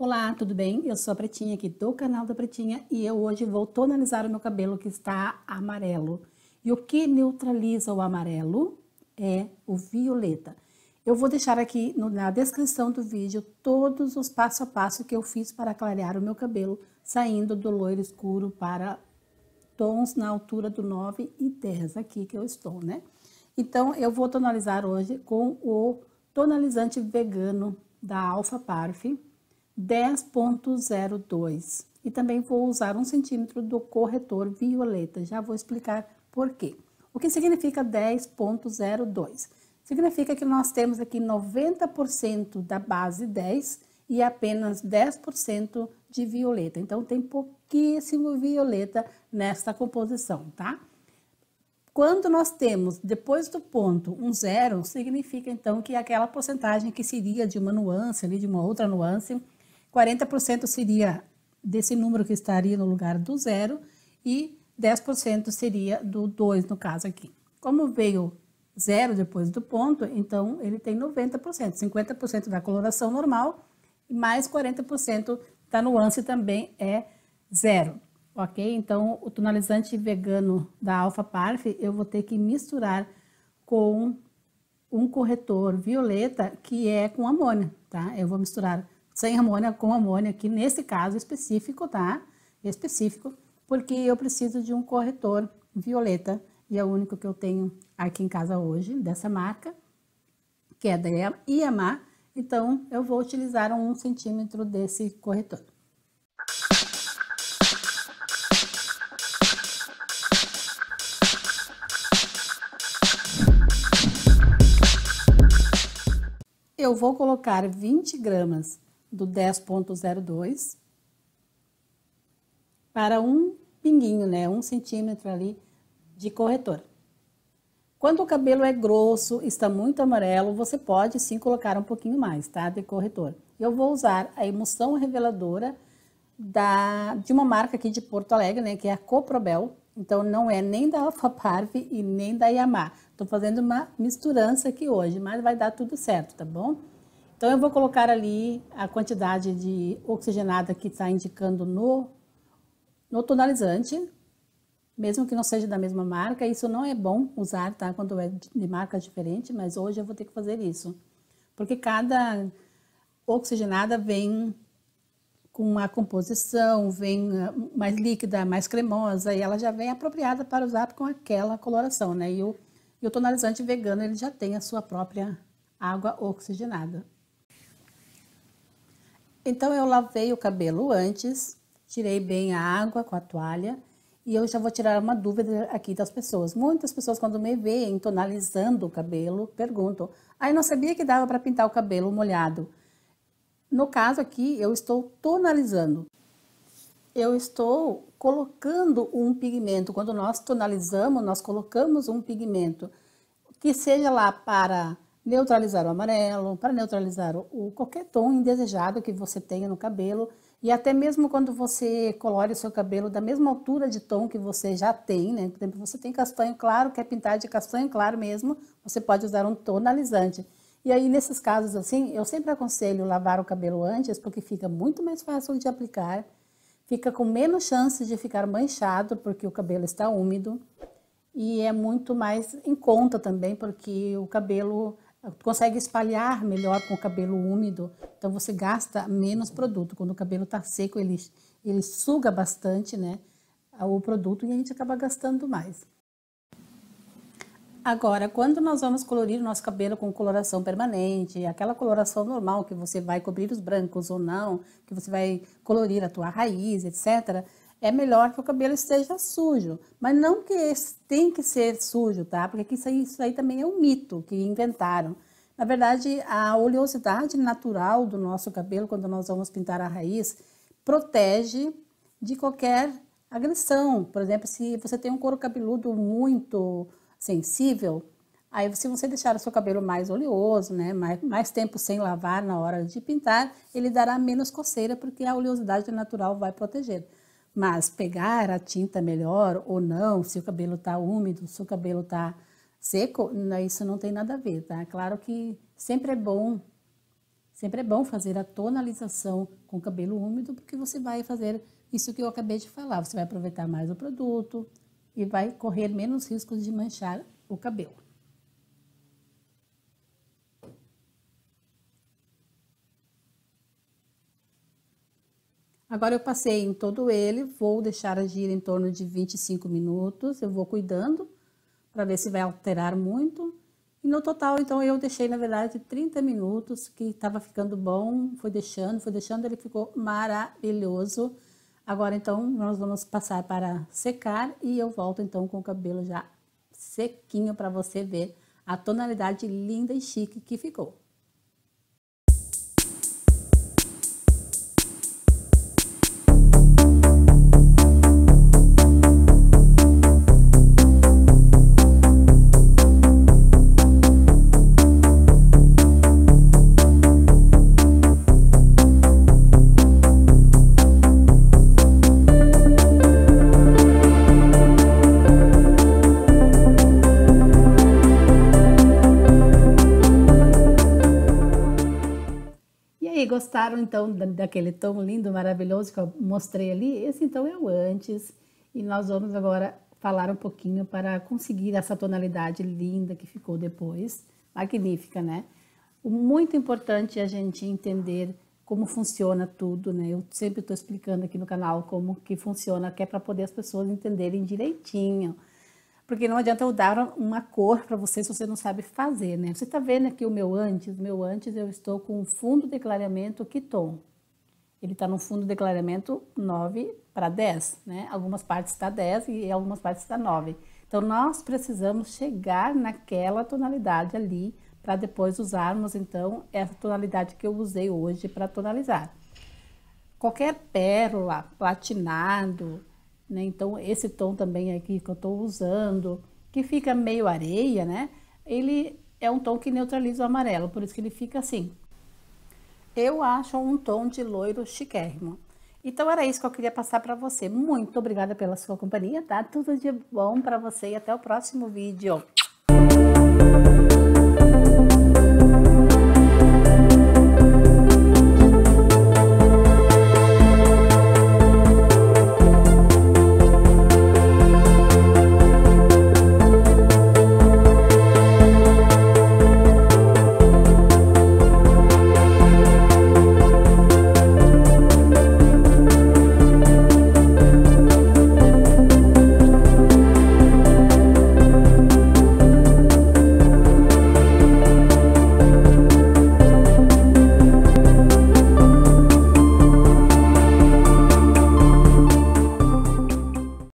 Olá, tudo bem? Eu sou a Pretinha aqui do canal da Pretinha e eu hoje vou tonalizar o meu cabelo que está amarelo. E o que neutraliza o amarelo é o violeta. Eu vou deixar aqui no, na descrição do vídeo todos os passo a passo que eu fiz para clarear o meu cabelo, saindo do loiro escuro para tons na altura do 9 e 10 aqui que eu estou, né? Então, eu vou tonalizar hoje com o tonalizante vegano da Alfa Parfum 10.02 e também vou usar um centímetro do corretor violeta. Já vou explicar por quê. O que significa 10.02? Significa que nós temos aqui 90% da base 10 e apenas 10% de violeta. Então, tem pouquíssimo violeta nesta composição, tá? Quando nós temos depois do ponto um zero, significa então que é aquela porcentagem que seria de uma nuance ali, de uma outra nuance, 40% seria desse número que estaria no lugar do zero e 10% seria do 2, no caso aqui. Como veio zero depois do ponto, então ele tem 90%, 50% da coloração normal e mais 40% da nuance também é zero, ok? Então, o tonalizante vegano da Alpha Parf eu vou ter que misturar com um corretor violeta que é com amônia, tá? Eu vou misturar sem amônia com amônia aqui nesse caso específico, tá? Específico, porque eu preciso de um corretor violeta e é o único que eu tenho aqui em casa hoje dessa marca, que é da Iamá. Então, eu vou utilizar um centímetro desse corretor. Eu vou colocar 20 gramas do 10.02 para um pinguinho, né, um centímetro ali de corretor. Quando o cabelo é grosso, está muito amarelo, você pode sim colocar um pouquinho mais, tá, de corretor. Eu vou usar a emulsão reveladora da, de uma marca aqui de Porto Alegre, né, que é a Coprobel. Então, não é nem da Parve e nem da Yamaha. Estou fazendo uma misturança aqui hoje, mas vai dar tudo certo, tá bom? Então, eu vou colocar ali a quantidade de oxigenada que está indicando no, no tonalizante, mesmo que não seja da mesma marca. Isso não é bom usar, tá? Quando é de marca diferente, mas hoje eu vou ter que fazer isso. Porque cada oxigenada vem com uma composição, vem ah, mais líquida, mais cremosa, e ela já vem apropriada para usar com aquela coloração, né? E o, e o tonalizante vegano, ele já tem a sua própria água oxigenada. Então eu lavei o cabelo antes, tirei bem a água com a toalha e eu já vou tirar uma dúvida aqui das pessoas. Muitas pessoas quando me veem tonalizando o cabelo perguntam: "Aí ah, não sabia que dava para pintar o cabelo molhado?" No caso aqui eu estou tonalizando. Eu estou colocando um pigmento. Quando nós tonalizamos, nós colocamos um pigmento que seja lá para neutralizar o amarelo, para neutralizar o, o, qualquer tom indesejado que você tenha no cabelo. E até mesmo quando você colore o seu cabelo da mesma altura de tom que você já tem, né? Por exemplo, você tem castanho claro, quer pintar de castanho claro mesmo, você pode usar um tonalizante. E aí, nesses casos assim, eu sempre aconselho lavar o cabelo antes, porque fica muito mais fácil de aplicar, fica com menos chance de ficar manchado, porque o cabelo está úmido, e é muito mais em conta também, porque o cabelo consegue espalhar melhor com o cabelo úmido, então você gasta menos produto. Quando o cabelo está seco, ele, ele suga bastante né, o produto e a gente acaba gastando mais. Agora, quando nós vamos colorir o nosso cabelo com coloração permanente, aquela coloração normal que você vai cobrir os brancos ou não, que você vai colorir a tua raiz, etc., é melhor que o cabelo esteja sujo. Mas não que tem que ser sujo, tá? Porque isso aí, isso aí também é um mito que inventaram. Na verdade, a oleosidade natural do nosso cabelo, quando nós vamos pintar a raiz, protege de qualquer agressão. Por exemplo, se você tem um couro cabeludo muito sensível, aí se você deixar o seu cabelo mais oleoso, né, mais, mais tempo sem lavar na hora de pintar, ele dará menos coceira porque a oleosidade natural vai proteger. Mas pegar a tinta melhor ou não, se o cabelo está úmido, se o cabelo está seco, né, isso não tem nada a ver, tá? Claro que sempre é bom, sempre é bom fazer a tonalização com cabelo úmido, porque você vai fazer isso que eu acabei de falar, você vai aproveitar mais o produto e vai correr menos riscos de manchar o cabelo. Agora eu passei em todo ele, vou deixar agir em torno de 25 minutos, eu vou cuidando para ver se vai alterar muito. E no total, então, eu deixei, na verdade, 30 minutos, que estava ficando bom, foi deixando, foi deixando, ele ficou maravilhoso. Agora, então, nós vamos passar para secar e eu volto, então, com o cabelo já sequinho para você ver a tonalidade linda e chique que ficou. gostaram então daquele tom lindo, maravilhoso que eu mostrei ali? Esse então é o antes e nós vamos agora falar um pouquinho para conseguir essa tonalidade linda que ficou depois. Magnífica, né? O muito importante é a gente entender como funciona tudo, né? Eu sempre estou explicando aqui no canal como que funciona, que é para poder as pessoas entenderem direitinho porque não adianta eu dar uma cor para você se você não sabe fazer, né? Você está vendo aqui o meu antes? o Meu antes eu estou com um fundo de clareamento que tom. Ele está no fundo de clareamento 9 para 10, né? Algumas partes está 10 e algumas partes está 9. Então, nós precisamos chegar naquela tonalidade ali para depois usarmos, então, essa tonalidade que eu usei hoje para tonalizar. Qualquer pérola, platinado, né? Então, esse tom também aqui que eu estou usando, que fica meio areia, né? Ele é um tom que neutraliza o amarelo, por isso que ele fica assim. Eu acho um tom de loiro chiquérrimo. Então, era isso que eu queria passar para você. Muito obrigada pela sua companhia, tá? Tudo de bom para você e até o próximo vídeo.